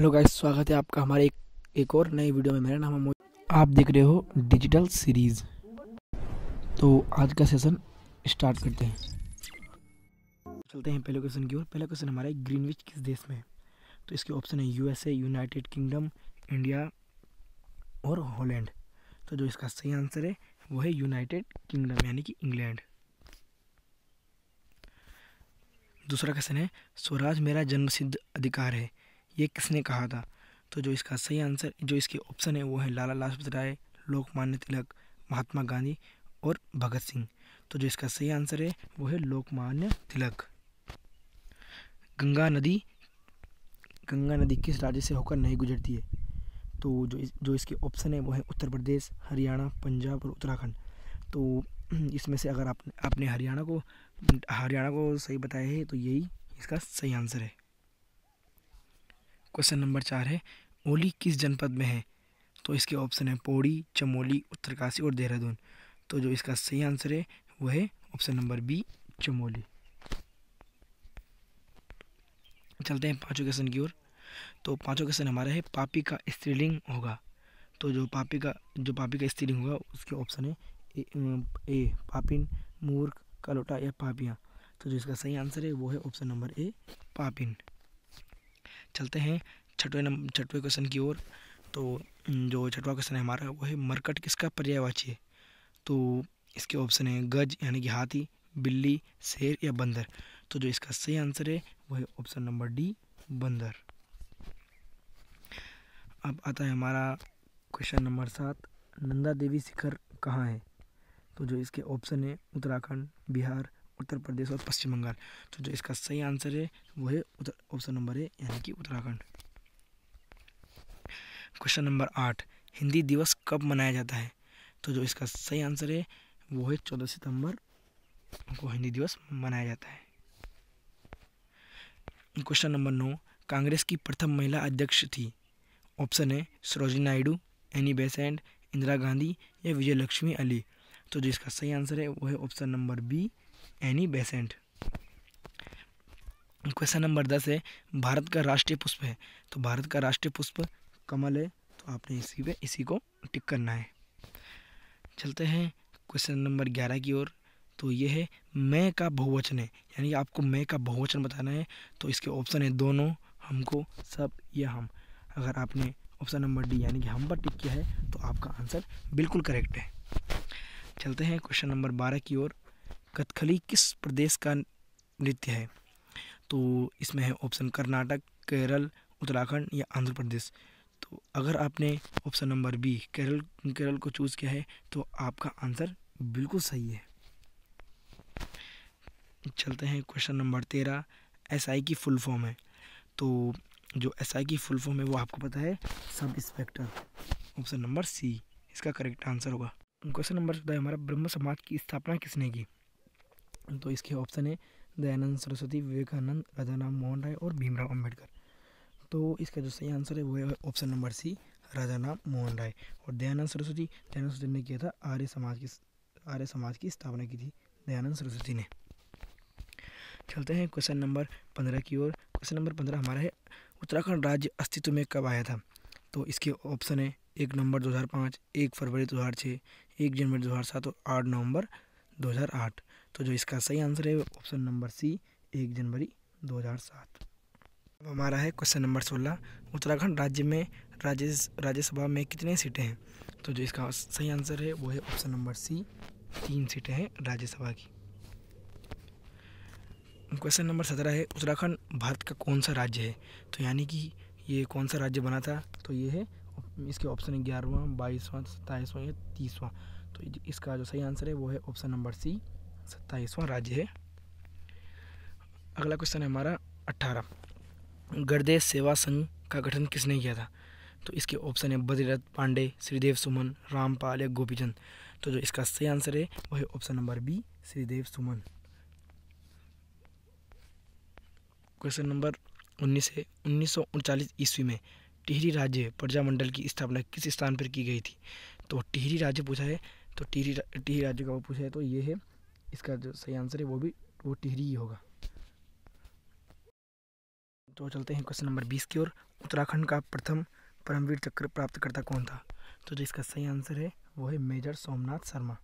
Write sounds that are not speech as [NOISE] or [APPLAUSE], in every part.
hello guys स्वागत है आपका हमारे एक, एक और नए वीडियो में मेरा नाम अमोज आप देख रहे हो डिजिटल सीरीज़ तो आज का सेशन स्टार्ट करते हैं चलते हैं पहले क्वेश्चन की ओर पहला क्वेश्चन हमारा ग्रीनविच किस देश में है तो इसके ऑप्शन है यूएसए यूनाइटेड किंगडम इंडिया और हॉलैंड तो जो इसका सही आंसर है वो है यूनाइटेड किंगडम यानी कि इंग्लैंड दूसरा क्वेश्चन है स्वराज मेरा जन्मसिद्ध अधिकार है ये किसने कहा था तो जो इसका सही आंसर जो इसके ऑप्शन है वो है लाला लाजपत राय लोकमान्य तिलक महात्मा गांधी और भगत सिंह तो जो इसका सही आंसर है वो है लोकमान्य तिलक गंगा नदी गंगा नदी किस राज्य से होकर नहीं गुजरती है तो जो इस, जो इसके ऑप्शन है वो है उत्तर प्रदेश हरियाणा पंजाब और उत्तराखंड तो [CLEARS THROAT] इसमें से अगर आप, आपने हरियाणा को हरियाणा को सही बताया है तो यही इसका सही आंसर है क्वेश्चन नंबर चार है ओली किस जनपद में है तो इसके ऑप्शन है पौड़ी चमोली उत्तरकाशी और देहरादून तो जो इसका सही आंसर है वो है ऑप्शन नंबर बी चमोली चलते हैं पाँचों क्वेश्चन की ओर तो पाँचों क्वेश्चन हमारा है पापी का स्त्रीलिंग होगा तो जो पापी का जो पापी का स्त्रीलिंग होगा उसके ऑप्शन है ए, ए पापिन मूर्ख कलोटा या पापिया तो जो इसका सही आंसर है वो है ऑप्शन नंबर ए पापिन चलते हैं छठवें नंबर छठवें क्वेश्चन की ओर तो जो छठवा क्वेश्चन है हमारा वो है मरकट किसका पर्यायवाची है तो इसके ऑप्शन है गज यानी कि हाथी बिल्ली शेर या बंदर तो जो इसका सही आंसर है वो है ऑप्शन नंबर डी बंदर अब आता है हमारा क्वेश्चन नंबर सात नंदा देवी शिखर कहाँ है तो जो इसके ऑप्शन है उत्तराखंड बिहार उत्तर प्रदेश और पश्चिम बंगाल तो जो इसका सही आंसर है वो है ऑप्शन नंबर ए यानी कि उत्तराखंड क्वेश्चन नंबर आठ हिंदी दिवस कब मनाया जाता है तो जो इसका सही आंसर है वो है चौदह सितंबर को हिंदी दिवस मनाया जाता है क्वेश्चन नंबर नौ कांग्रेस की प्रथम महिला अध्यक्ष थी ऑप्शन है Sarojini Naidu Annie Besant e Indira Gandhi या विजय लक्ष्मी अली तो जो इसका सही आंसर है वो है option number B Annie Besant question number दस है भारत का राष्ट्रीय पुष्प है तो भारत का राष्ट्रीय पुष्प कमल है तो आपने इसी पे इसी को टिक करना है चलते हैं क्वेश्चन नंबर ग्यारह की ओर तो ये है मैं का बहुवचन है यानी आपको मैं का बहुवचन बताना है तो इसके ऑप्शन है दोनों हमको सब या हम अगर आपने ऑप्शन नंबर डी यानी कि हम पर टिक किया है तो आपका आंसर बिल्कुल करेक्ट है चलते हैं क्वेश्चन नंबर बारह की ओर कथकली किस प्रदेश का नृत्य है तो इसमें है ऑप्शन कर्नाटक केरल उत्तराखंड या आंध्र प्रदेश तो अगर आपने option number B Kerala Kerala को चूज़ किया है तो आपका आंसर बिल्कुल सही है चलते हैं क्वेश्चन नंबर तेरह एस SI की फुल फॉर्म है तो जो एस SI की फुल फॉर्म है वो आपको पता है sub inspector option number C इसका करेक्ट आंसर होगा क्वेश्चन नंबर चौदह हमारा ब्रह्म समाज की स्थापना किसने की तो इसके ऑप्शन है दयानंद सरस्वती विवेकानंद राजा राम मोहन राय और भीमराव अम्बेडकर तो इसका जो सही आंसर है वो है option number C Raja Ram Mohan Roy और दयानंद सरस्वती दयानंद सरस्वती ने किया था आर्य समाज की आर्य समाज की स्थापना की थी दयानंद सरस्वती ने चलते हैं क्वेश्चन नंबर पंद्रह की ओर क्वेश्चन नंबर पंद्रह हमारा है उत्तराखंड राज्य अस्तित्व में कब आया था तो इसके ऑप्शन है एक नवंबर दो हज़ार पाँच एक फरवरी दो हज़ार छः एक जनवरी दो हज़ार सात और आठ नवंबर आठ तो जो इसका सही आंसर है ऑप्शन नंबर सी एक जनवरी 2007 अब हमारा है क्वेश्चन नंबर 16 उत्तराखंड राज्य में राज्य राज्यसभा में कितने सीटें हैं तो जो इसका सही आंसर है वो है ऑप्शन नंबर सी तीन सीटें हैं राज्यसभा की क्वेश्चन नंबर सत्रह है उत्तराखंड भारत का कौन सा राज्य है तो यानी कि ये कौन सा राज्य बना था तो ये है इसके ऑप्शन है ग्यारहवा बाईसवां सत्ताईसवां या तीसवां तो इसका जो सही आंसर है वो है ऑप्शन नंबर सी सत्ताईसवां राज्य है अगला क्वेश्चन है हमारा अट्ठारह गढ़दे सेवा संघ का गठन किसने किया था तो इसके ऑप्शन है बद्रीरथ पांडे श्रीदेव सुमन रामपाल या गोपीचंद तो जो इसका सही आंसर है वह है option number B Shridev Suman question number उन्नीस है उन्नीस सौ ईस्वी में टिहरी राज्य प्रजामंडल की स्थापना किस स्थान पर की गई थी तो टिहरी राज्य पूछा है तो टिहरी टिहरी राज्य का वो पूछा है तो ये है इसका जो सही आंसर है वो भी वो टिहरी ही होगा तो चलते हैं क्वेश्चन नंबर बीस की ओर उत्तराखंड का प्रथम परमवीर चक्र प्राप्तकर्ता कौन था तो जो इसका सही आंसर है वो है major Somnath Sharma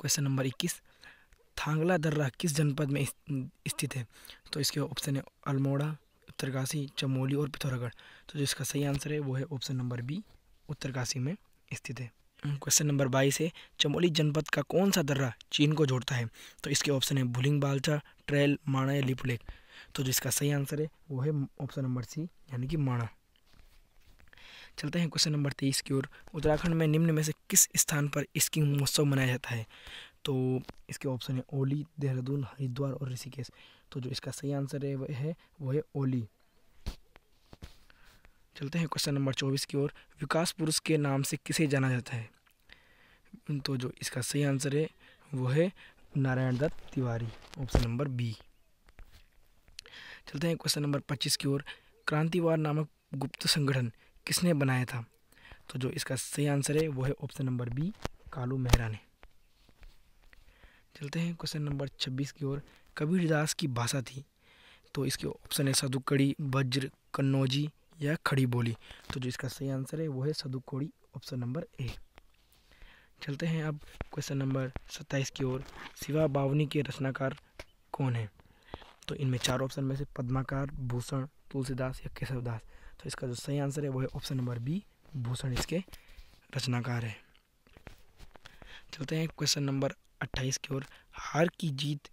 question number इक्कीस थांगला दर्रा किस जनपद में स्थित है तो इसके ऑप्शन है अल्मोड़ा उत्तरकाशी चमोली और पिथौरागढ़ तो जो इसका सही आंसर है वो है ऑप्शन नंबर बी उत्तरकाशी में स्थित है क्वेश्चन हम्म, नंबर बाईस है चमोली जनपद का कौन सा दर्रा चीन को जोड़ता है तो इसके ऑप्शन है भुलिंग बालचा ट्रेल माणा या लिपुलेक तो जो इसका सही आंसर है वो है ऑप्शन नंबर सी यानी कि माणा चलते हैं क्वेश्चन नंबर तेईस की ओर उत्तराखंड में निम्न में से किस स्थान पर स्कीइंग महोत्सव मनाया जाता है तो इसके ऑप्शन है ओली देहरादून हरिद्वार और ऋषिकेश तो जो इसका सही आंसर है वह है वो है ओली चलते हैं क्वेश्चन नंबर चौबीस की ओर विकास पुरुष के नाम से किसे जाना जाता है तो जो इसका सही आंसर है वो है Narayan Dutt Tiwari option number B चलते हैं क्वेश्चन नंबर पच्चीस की ओर क्रांतिवार नामक गुप्त संगठन किसने बनाया था तो जो इसका सही आंसर है वो है option number B Kalu Mehra ने चलते हैं क्वेश्चन नंबर छब्बीस की ओर कबीरदास की भाषा थी तो इसके ऑप्शन है साधुकड़ी वज्र कन्नौजी या खड़ी बोली तो जो इसका सही आंसर है वो है कोड़ी ऑप्शन नंबर ए चलते हैं अब क्वेश्चन नंबर सत्ताईस की ओर शिवा बावनी के रचनाकार कौन है तो इनमें चार ऑप्शन में से पद्माकार भूषण तुलसीदास या केशवदास तो इसका जो सही आंसर है वो है ऑप्शन नंबर बी भूषण इसके रचनाकार है चलते हैं क्वेश्चन नंबर अट्ठाईस की ओर हार की जीत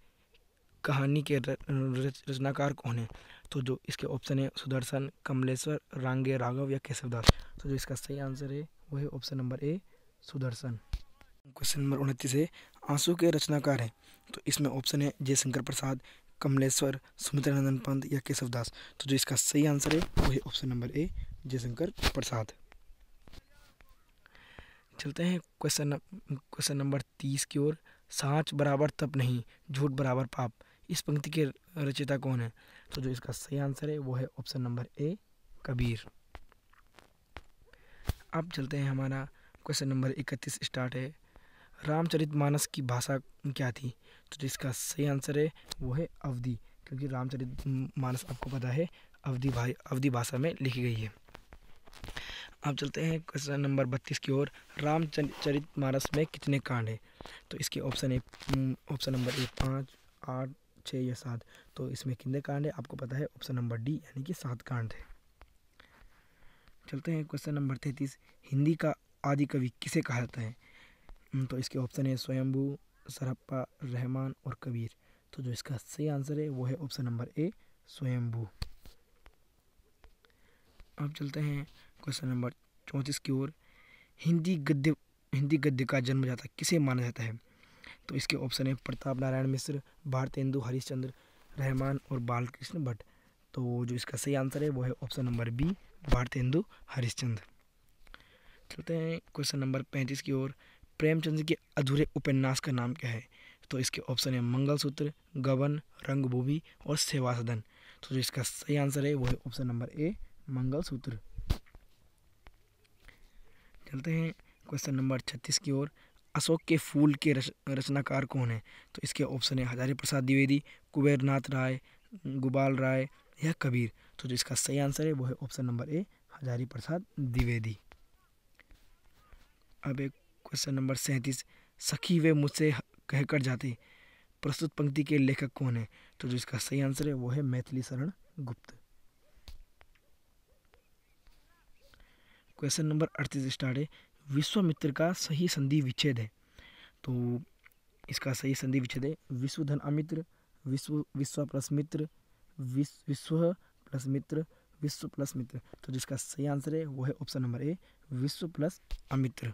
कहानी के रचनाकार कौन है तो जो इसके ऑप्शन है सुदर्शन कमलेश्वर रांगे राघव या केशवदास तो जो इसका सही आंसर है वो है option number A Sudarshan question number उनतीस है आंसू के रचनाकार हैं तो इसमें ऑप्शन है जयशंकर प्रसाद कमलेश्वर नंदन पंत या केशवदास तो जो इसका सही आंसर है वो है option number A Jaishankar Prasad चलते हैं क्वेश्चन क्वेश्चन नंबर तीस की ओर साँच बराबर तप नहीं झूठ बराबर पाप इस पंक्ति के रचयिता कौन है तो जो इसका सही आंसर है वो है ऑप्शन नंबर ए कबीर अब चलते हैं हमारा क्वेश्चन नंबर इकतीस स्टार्ट है रामचरित मानस की भाषा क्या थी तो जिसका सही आंसर है वो है अवधि क्योंकि रामचरित मानस आपको पता है अवधि भाई अवधि भाषा में लिखी गई है अब चलते हैं क्वेश्चन नंबर बत्तीस की ओर रामचरित मानस में कितने कांड हैं तो इसके ऑप्शन है ऑप्शन नंबर ए पाँच आठ छः या सात तो इसमें कितने कांड है आपको पता है ऑप्शन नंबर डी यानी कि सात कांड है चलते हैं क्वेश्चन नंबर तैंतीस हिंदी का आदि कवि किसे कहा जाता है हम्म, तो इसके ऑप्शन है स्वयंभू सरप्पा रहमान और कबीर तो जो इसका सही आंसर है वो है ऑप्शन नंबर ए स्वयंभू अब चलते हैं क्वेश्चन नंबर चौंतीस की ओर हिंदी गद्य हिंदी गद्य का जन्म जाता किसे माना जाता है तो इसके ऑप्शन है प्रताप नारायण मिश्र भारतेंदु हरिश्चंद्र रहमान और बालकृष्ण भट्ट तो जो इसका सही आंसर है वो है option number B Bharatendu Harishchandra चलते हैं क्वेश्चन नंबर पैंतीस की ओर प्रेमचंद के अधूरे उपन्यास का नाम क्या है तो इसके ऑप्शन है मंगलसूत्र गबन रंगभूमि और सेवा सदन तो जो इसका सही आंसर है वो है ऑप्शन नंबर ए मंगलसूत्र चलते हैं क्वेश्चन नंबर छत्तीस की ओर अशोक के फूल के रच, रचनाकार कौन है तो इसके ऑप्शन है हजारी प्रसाद द्विवेदी कुबेरनाथ राय गोपाल राय या कबीर तो जो इसका सही आंसर है वो है option number A Hazari Prasad Dwivedi अब एक क्वेश्चन नंबर सैंतीस सखी वे मुझसे कहकर जाते प्रस्तुत पंक्ति के लेखक कौन है तो जो इसका सही आंसर है वो है मैथिली शरण गुप्त क्वेश्चन नंबर अड़तीस स्टार्ट है विश्वमित्र का सही संधि विच्छेद है तो इसका सही संधि विच्छेद है विश्वधन अमित्र विश्व विश्व प्लस मित्र विश्व विश्व प्लस मित्र विश्व प्लस मित्र तो जिसका सही आंसर है वो है ऑप्शन नंबर ए विश्व प्लस अमित्र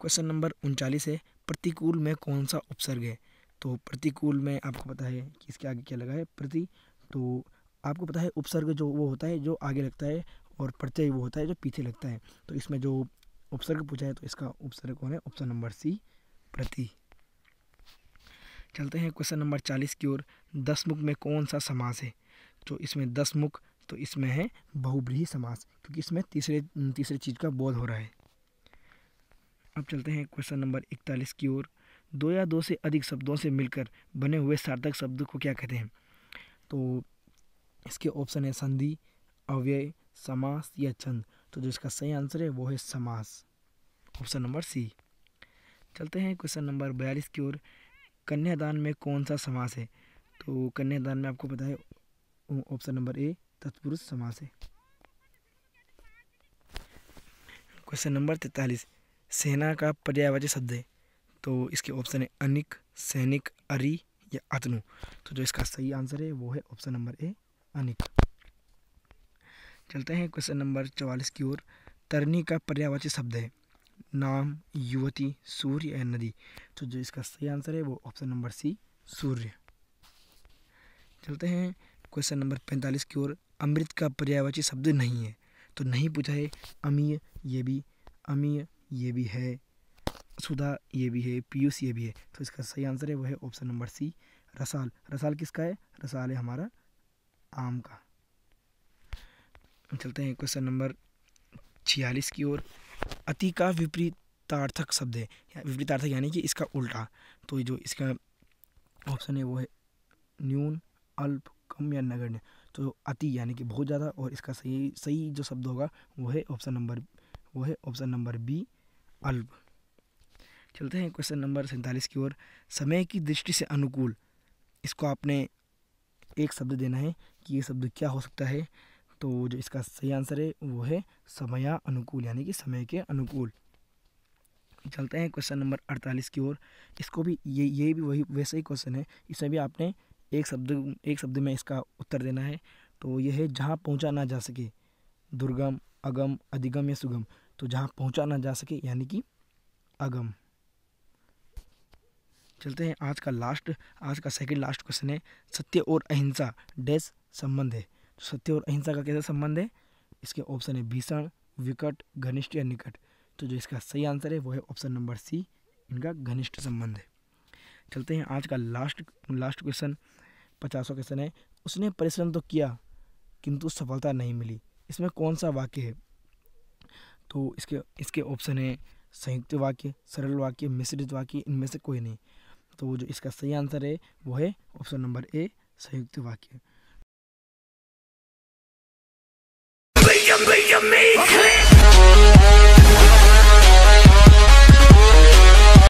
क्वेश्चन नंबर उनचालीस है प्रतिकूल में कौन सा उपसर्ग है तो प्रतिकूल में आपको पता है कि इसके आगे क्या लगा है प्रति तो आपको पता है उपसर्ग जो वो होता है जो आगे लगता है और प्रत्यय वो होता है जो पीछे लगता है तो इसमें जो उपसर्ग पूछा है तो इसका उपसर्ग कौन है ऑप्शन नंबर सी प्रति चलते हैं क्वेश्चन नंबर चालीस की ओर दस मुख में कौन सा समास है तो इसमें दसमुख तो इसमें है बहुब्रीही समास क्योंकि इसमें तीसरे तीसरे चीज़ का बोध हो रहा है अब चलते हैं क्वेश्चन नंबर इकतालीस की ओर दो या दो से अधिक शब्दों से मिलकर बने हुए सार्थक शब्द को क्या कहते हैं तो इसके ऑप्शन है संधि अव्यय समास या छंद तो जो इसका सही आंसर है वो है समास ऑप्शन नंबर सी चलते हैं क्वेश्चन नंबर बयालीस की ओर कन्यादान में कौन सा समास है तो कन्यादान में आपको पता है ऑप्शन नंबर ए तत्पुरुष समास है क्वेश्चन नंबर तैतालीस सेना का पर्यायवाची शब्द है तो इसके ऑप्शन है अनिक सैनिक अरी या अतनु तो जो इसका सही आंसर है वो है ऑप्शन नंबर ए अनिक चलते हैं क्वेश्चन नंबर चवालीस की ओर तरनी का पर्यावाची शब्द है नाम युवती सूर्य या नदी तो जो इसका सही आंसर है वो ऑप्शन नंबर सी सूर्य चलते हैं क्वेश्चन नंबर पैंतालीस की ओर अमृत का पर्यावाची शब्द नहीं है तो नहीं पूछा है अमीय ये भी अमीय ये भी है सुधा ये भी है पीयूष ये भी है तो इसका सही आंसर है वो है ऑप्शन नंबर सी रसाल रसाल किसका है रसाल है हमारा आम का चलते हैं क्वेश्चन नंबर छियालीस की ओर अति का विपरीतार्थक शब्द है विपरीतार्थक यानी कि इसका उल्टा तो जो इसका ऑप्शन है वो है न्यून अल्प कम या नगण्य तो अति यानी कि बहुत ज़्यादा और इसका सही सही जो शब्द होगा वो है ऑप्शन नंबर वो है ऑप्शन नंबर बी अल्प चलते हैं क्वेश्चन नंबर सैंतालीस की ओर समय की दृष्टि से अनुकूल इसको आपने एक शब्द देना है कि ये शब्द क्या हो सकता है तो जो इसका सही आंसर है वो है समया अनुकूल यानी कि समय के अनुकूल चलते हैं क्वेश्चन नंबर अड़तालीस की ओर इसको भी ये ये भी वही वैसे ही क्वेश्चन है इसमें भी आपने एक शब्द एक शब्द में इसका उत्तर देना है तो यह है जहाँ पहुँचा ना जा सके दुर्गम अगम अधिगम या सुगम तो जहाँ पहुँचा ना जा सके यानी कि अगम चलते हैं आज का लास्ट आज का सेकंड लास्ट क्वेश्चन है सत्य और अहिंसा डैश संबंध है सत्य और अहिंसा का कैसा संबंध है इसके ऑप्शन है भीषण विकट घनिष्ठ या निकट तो जो इसका सही आंसर है वो है ऑप्शन नंबर सी इनका घनिष्ठ संबंध है चलते हैं आज का लास्ट लास्ट क्वेश्चन पचासवा क्वेश्चन है उसने परिश्रम तो किया किंतु सफलता नहीं मिली इसमें कौन सा वाक्य है तो इसके इसके ऑप्शन है संयुक्त वाक्य सरल वाक्य मिश्रित वाक्य इनमें से कोई नहीं तो जो इसका सही आंसर है वो है ऑप्शन नंबर ए संयुक्त वाक्य